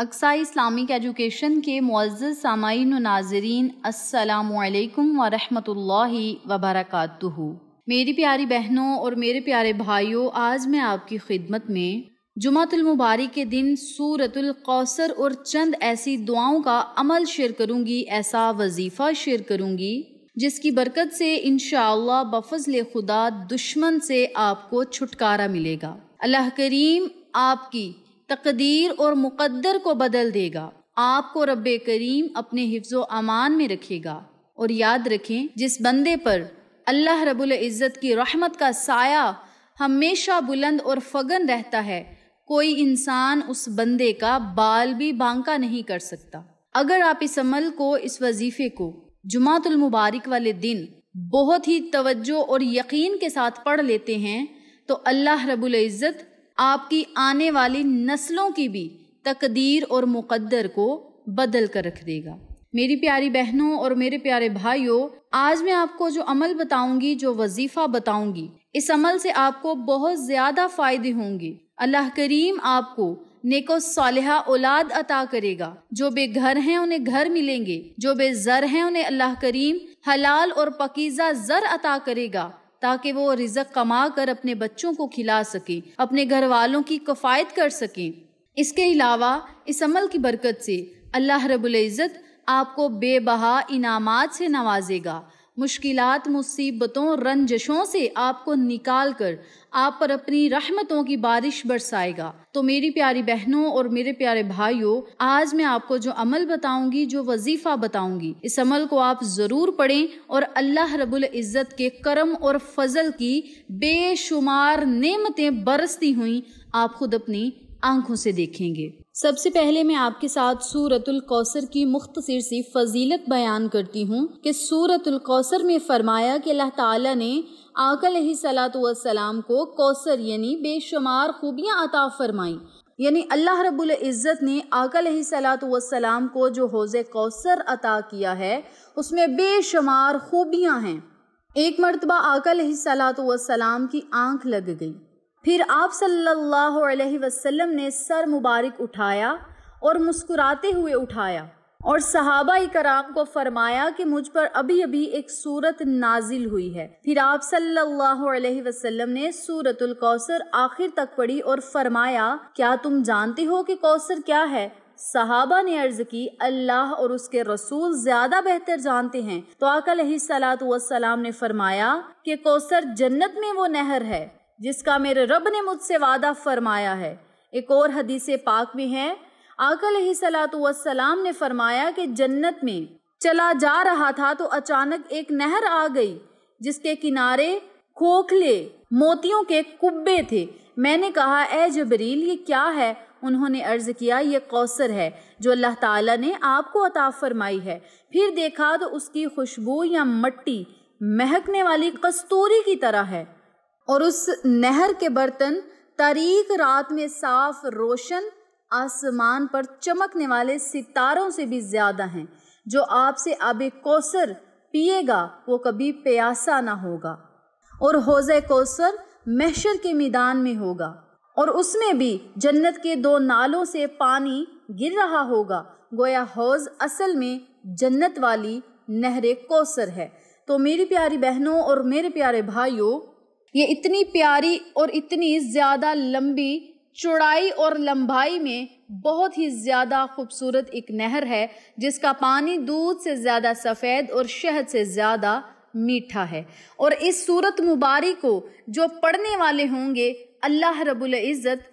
Aqsa Islamic education के मुआज़ सामाइन नाजरीन असलकम वरहमतुल्लाहि वबरकatuhu मेरी प्यारी बहनों और मेरे प्यारे भाइयों आज मैं आपकी खिदमत में जुमातुलमबारक के दिन सूरतुल कौसर और चंद ऐसी दुआओं का अमल शेयर करूँगी ऐसा वजीफ़ा शेयर करूँगी जिसकी बरकत से इन बफजल खुदा दुश्मन से आपको छुटकारा मिलेगा अल्लाह करीम आपकी तकदीर और मुकद्दर को बदल देगा आपको रब करीम अपने हिफ्ज अमान में रखेगा और याद रखें जिस बंदे पर अल्लाह रबुल इज़्ज़त की रहमत का साया हमेशा बुलंद और फगन रहता है कोई इंसान उस बंदे का बाल भी बांका नहीं कर सकता अगर आप इस अमल को इस वजीफे को जुमातुल मुबारक वाले दिन बहुत ही तवज्जो और यकीन के साथ पढ़ लेते हैं तो अल्लाह रबुल इज़्ज़त आपकी आने वाली नस्लों की भी तकदीर और मुकद्दर को बदल कर रख देगा मेरी प्यारी बहनों और मेरे प्यारे भाइयों आज मैं आपको जो अमल बताऊंगी जो वजीफा बताऊंगी इस अमल से आपको बहुत ज़्यादा फ़ायदे होंगे अल्लाह करीम आपको नेको सालिहा औलाद अता करेगा जो बेघर हैं उन्हें घर मिलेंगे जो बेजर हैं उन्हें अल्लाह करीम हलाल और पकीज़ा जर अता करेगा ताकि वो रिजक कमा कर अपने बच्चों को खिला सकें अपने घर वालों की कफायत कर सकें इसके अलावा इस अमल की बरकत से अल्लाह रबुल्ज़त आपको बेबहा इनामात से नवाजेगा मुश्किल मुसीबतों रंजशों से आपको निकाल कर आप पर अपनी रहमतों की बारिश बरसाएगा तो मेरी प्यारी बहनों और मेरे प्यारे भाइयों आज मैं आपको जो अमल बताऊंगी जो वजीफा बताऊंगी इस अमल को आप ज़रूर पढ़ें और अल्लाह रबुल इज़्ज़त के करम और फजल की बेशुमार नेमतें बरसती हुई आप खुद अपनी आंखों से देखेंगे सबसे पहले मैं आपके साथ सूरतुल कौसर की मुख्तसर सी फजीलत बयान करती हूँ कि सूरतुल कौसर में फरमाया कि अल्लाह ताला ने आकल सलाम को कौसर यानी बेशुमार खूबियाँ अता फरमाईं यानी अल्लाह रब्बुल इज़्ज़त ने आकल सलाम को जो हौज़ कौसर अता किया है उसमें बेशुमार खूबियाँ हैं एक मरतबा आकल सलाम की आंख लग गई फिर आप सल्लल्लाहु अलैहि वसल्लम ने सर मुबारक उठाया और मुस्कुराते हुए उठाया और सहाबा कराम को फरमाया कि मुझ पर अभी अभी एक सूरत नाजिल हुई है फिर आप सल्लल्लाहु अलैहि वसल्लम ने सूरतुल कौसर आखिर तक पढ़ी और फरमाया क्या तुम जानते हो कि कौसर क्या है सहाबा ने अर्ज की अल्लाह और उसके रसूल ज्यादा बेहतर जानते हैं तो आकल सलात वसलाम ने फरमाया कि कौसर जन्नत में वो नहर है जिसका मेरे रब ने मुझसे वादा फरमाया है एक और हदीस पाक में है आकल ही सलाम ने फरमाया कि जन्नत में चला जा रहा था तो अचानक एक नहर आ गई जिसके किनारे खोखले मोतियों के कुब्बे थे मैंने कहा ए जबरील ये क्या है उन्होंने अर्ज किया ये कौसर है जो अल्लाह ताला ने आपको अता फरमाई है फिर देखा तो उसकी खुशबू या मट्टी महकने वाली कस्तूरी की तरह है और उस नहर के बर्तन तारीख रात में साफ रोशन आसमान पर चमकने वाले सितारों से भी ज्यादा हैं जो आपसे अब कौसर पिएगा वो कभी प्यासा ना होगा और हौज कौसर मैशर के मैदान में होगा और उसमें भी जन्नत के दो नालों से पानी गिर रहा होगा गोया हौज असल में जन्नत वाली नहर कौसर है तो मेरी प्यारी बहनों और मेरे प्यारे भाइयों ये इतनी प्यारी और इतनी ज़्यादा लंबी चौड़ाई और लंबाई में बहुत ही ज़्यादा खूबसूरत एक नहर है जिसका पानी दूध से ज़्यादा सफ़ेद और शहद से ज़्यादा मीठा है और इस सूरत मुबारक को जो पढ़ने वाले होंगे अल्लाह रबुल इज़्ज़त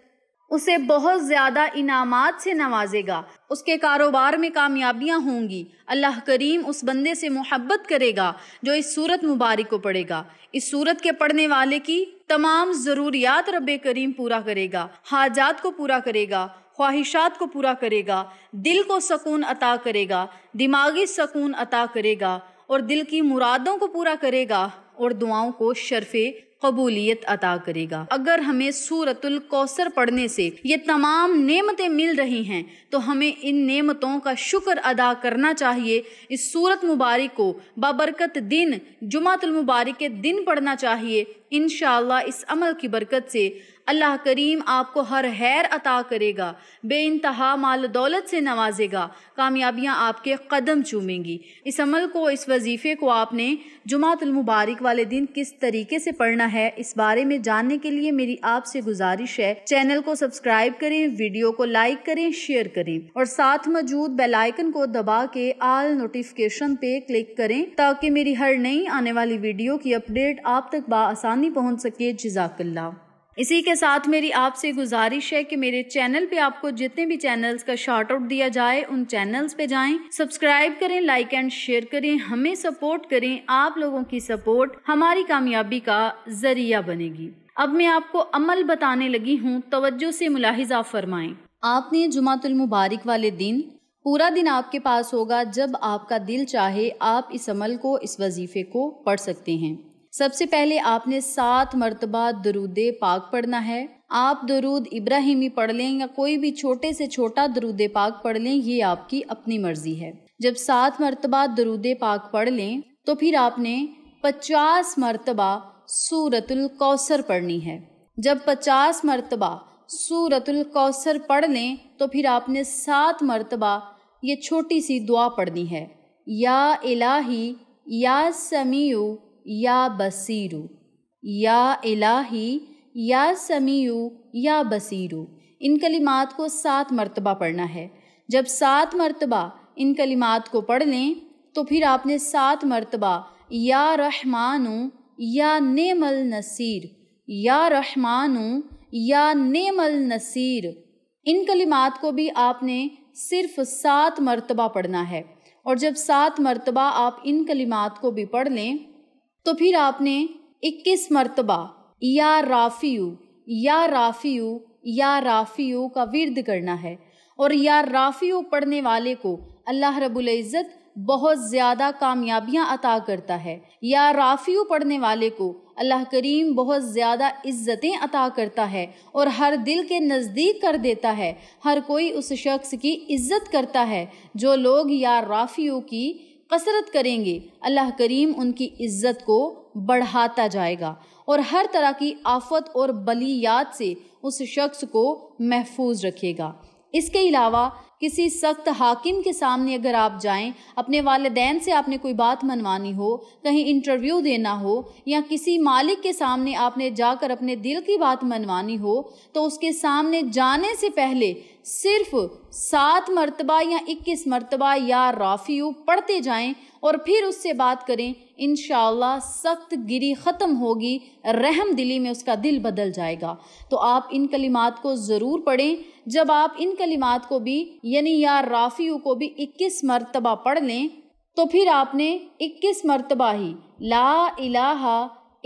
उसे बहुत ज़्यादा इनामात से नवाजेगा उसके कारोबार में कामयाबियाँ होंगी अल्लाह करीम उस बंदे से मोहब्बत करेगा जो इस सूरत मुबारक को पढ़ेगा इस सूरत के पढ़ने वाले की तमाम ज़रूरियात रब करीम पूरा करेगा हाजात को पूरा करेगा ख्वाहिशात को पूरा करेगा दिल को सकून अता करेगा दिमागी सकून अता करेगा और दिल की मुरादों को पूरा करेगा और दुआओं को शरफे कबूलियत अता करेगा अगर हमें सूरतुल कौसर पढ़ने से ये तमाम नेमतें मिल रही हैं तो हमें इन नेमतों का शुक्र अदा करना चाहिए इस सूरत मुबारक को बाबरकत दिन जुमातुल मुबारक के दिन पढ़ना चाहिए इन इस अमल की बरकत से अल्लाह करीम आपको हर हैर अता करेगा बे इंतहा माल दौलत से नवाजेगा कामयाबियाँ आपके कदम चूमेंगी इस अमल को इस वजीफ़े को आपने मुबारक वाले दिन किस तरीके से पढ़ना है इस बारे में जानने के लिए मेरी आपसे गुजारिश है चैनल को सब्सक्राइब करें वीडियो को लाइक करें शेयर करें और साथ मौजूद बेलाइकन को दबा के आल नोटिफिकेशन पे क्लिक करें ताकि मेरी हर नई आने वाली वीडियो की अपडेट आप तक बासानी पहुँच सके जजाकल्ला इसी के साथ मेरी आपसे गुजारिश है कि मेरे चैनल पे आपको जितने भी चैनल्स का शॉर्ट आउट दिया जाए उन चैनल्स पे जाएं सब्सक्राइब करें लाइक एंड शेयर करें हमें सपोर्ट करें आप लोगों की सपोर्ट हमारी कामयाबी का जरिया बनेगी अब मैं आपको अमल बताने लगी हूँ तवज्जो से मुलाहिजा फरमाएं आपने जुमातुल मुबारक वाले दिन पूरा दिन आपके पास होगा जब आपका दिल चाहे आप इस अमल को इस वजीफे को पढ़ सकते हैं सबसे पहले आपने सात मरतबा दरूद पाक पढ़ना है आप दरूद इब्राहिमी पढ़ लें या कोई भी छोटे से छोटा दरूद पाक पढ़ लें ये आपकी अपनी मर्जी है जब सात मरतबा दरूद पाक पढ़ लें तो फिर आपने पचास मरतबा सूरतुल कौसर पढ़नी है जब पचास मरतबा सूरतुल कौसर पढ़ लें तो फिर आपने सात मरतबा ये छोटी सी दुआ पढ़नी है या इलाही या समीयू या बसीरु या इलाही या समीयु या बसीरु इन कलिमात को सात मरतबा पढ़ना है जब सात मरतबा इन कलिमात को पढ़ लें तो फिर आपने सात मरतबा या रहमानु या नेमल नसीर या रहमानु या नेमल नसीर इन कलिमात को भी आपने सिर्फ सात मरतबा पढ़ना है और जब सात मरतबा आप इन कलिमात को भी पढ़ लें तो फिर आपने 21 मरतबा या राफियू या राफियू या राफियू का विरद करना है और या राफियू पढ़ने वाले को अल्लाह रब्बुल इज़्ज़त बहुत ज़्यादा कामयाबियाँ अता करता है या राफियू पढ़ने वाले को अल्लाह करीम बहुत ज़्यादा इज़्ज़तें अता करता है और हर दिल के नज़दीक कर देता है हर कोई उस शख्स की इज़्ज़त करता है जो लोग या राफियों की कसरत करेंगे अल्लाह करीम उनकी इज़्ज़त को बढ़ाता जाएगा और हर तरह की आफत और बलियात से उस शख्स को महफूज रखेगा इसके अलावा किसी सख्त हाकिम के सामने अगर आप जाएं अपने वालदेन से आपने कोई बात मनवानी हो कहीं इंटरव्यू देना हो या किसी मालिक के सामने आपने जाकर अपने दिल की बात मनवानी हो तो उसके सामने जाने से पहले सिर्फ सात मरतबा या इक्कीस मरतबा या राफ़ी पढ़ते जाएं और फिर उससे बात करें इन सख्त गिरी ख़त्म होगी रहम दिली में उसका दिल बदल जाएगा तो आप इन कलिमात को ज़रूर पढ़ें जब आप इन कलिमात को भी यानी या राफ़ियो को भी इक्कीस मरतबा पढ़ लें तो फिर आपने इक्कीस मरतबा ही ला इलाहा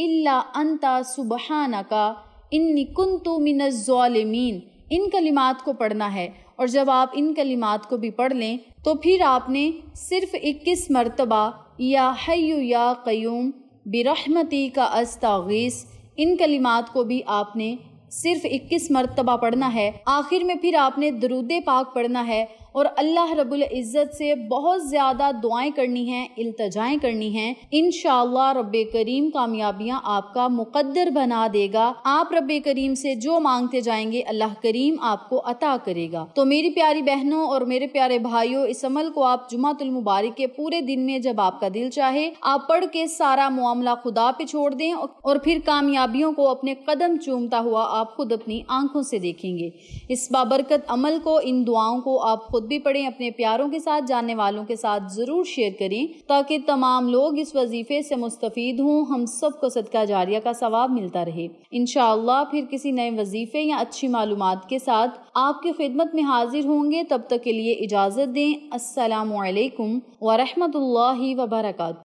इल्ला अंता सुबहाना का इन्नी कुंतु मिनज़ालमीन इन कलिमात को पढ़ना है और जब आप इन कलिमात को भी पढ़ लें तो फिर आपने सिर्फ इक्कीस मरतबा या हयु या क्यूम बिरहमती का अस्तागीस इन कलिमात को भी आपने सिर्फ इक्कीस मरतबा पढ़ना है आखिर में फिर आपने दरूद पाक पढ़ना है और अल्लाह रब्बुल इज़्ज़त से बहुत ज़्यादा दुआएं करनी हैं इल्तजाएं करनी हैं इन रब करीम कामयाबियाँ आपका मुकद्दर बना देगा आप रब करीम से जो मांगते जाएंगे अल्लाह करीम आपको अता करेगा तो मेरी प्यारी बहनों और मेरे प्यारे भाइयों इस अमल को आप जुमातुल मुबारक के पूरे दिन में जब आपका दिल चाहे आप पढ़ के सारा मामला खुदा पे छोड़ दें और फिर कामयाबियों को अपने कदम चूमता हुआ आप खुद अपनी आंखों से देखेंगे इस बाबरकत अमल को इन दुआओं को आप खुद खुद भी पढ़ें अपने प्यारों के साथ जानने वालों के साथ ज़रूर शेयर करें ताकि तमाम लोग इस वजीफे से मुस्तफ़ हों हम सब को सदका जारिया का सवाब मिलता रहे इन फिर किसी नए वजीफे या अच्छी मालूम के साथ आपकी खिदमत में हाजिर होंगे तब तक के लिए इजाज़त दें असलकम वरहमल वबरक